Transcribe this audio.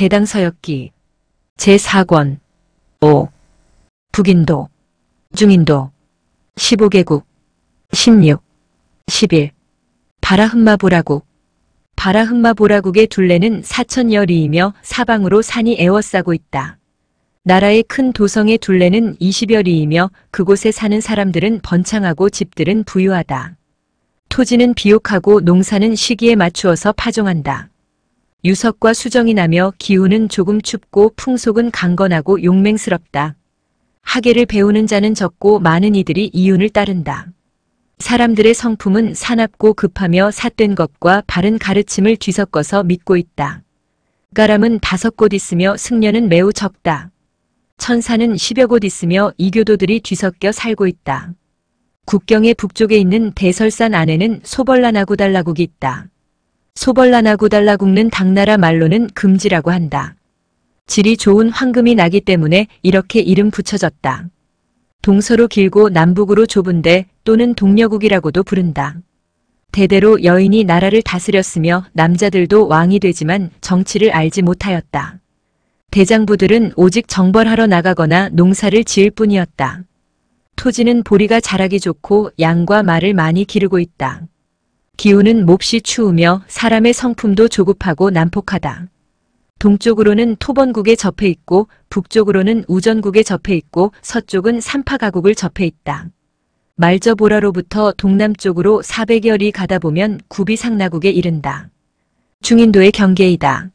대당서역기 제4권 5. 북인도 중인도 15개국 16. 11. 바라흑마보라국 바라흑마보라국의 둘레는 사천여리이며 사방으로 산이 에워싸고 있다. 나라의 큰 도성의 둘레는 20여리이며 그곳에 사는 사람들은 번창하고 집들은 부유하다. 토지는 비옥하고 농사는 시기에 맞추어서 파종한다. 유석과 수정이 나며 기후는 조금 춥고 풍속은 강건하고 용맹스럽다. 학예를 배우는 자는 적고 많은 이들이 이윤을 따른다. 사람들의 성품은 사납고 급하며 삿된 것과 바른 가르침을 뒤섞어서 믿고 있다. 가람은 다섯 곳 있으며 승려는 매우 적다. 천사는 십여 곳 있으며 이교도들이 뒤섞여 살고 있다. 국경의 북쪽에 있는 대설산 안에는 소벌라나고 달라국이 있다. 소벌라나 고달라 굽는 당나라 말로는 금지라고 한다. 질이 좋은 황금이 나기 때문에 이렇게 이름 붙여졌다. 동서로 길고 남북으로 좁은데 또는 동녀국이라고도 부른다. 대대로 여인이 나라를 다스렸으며 남자들도 왕이 되지만 정치를 알지 못하였다. 대장부들은 오직 정벌하러 나가거나 농사를 지을 뿐이었다. 토지는 보리가 자라기 좋고 양과 말을 많이 기르고 있다. 기후는 몹시 추우며 사람의 성품도 조급하고 난폭하다. 동쪽으로는 토번국에 접해 있고 북쪽으로는 우전국에 접해 있고 서쪽은 삼파가국을 접해 있다. 말저보라로부터 동남쪽으로 400여리 가다 보면 구비상나국에 이른다. 중인도의 경계이다.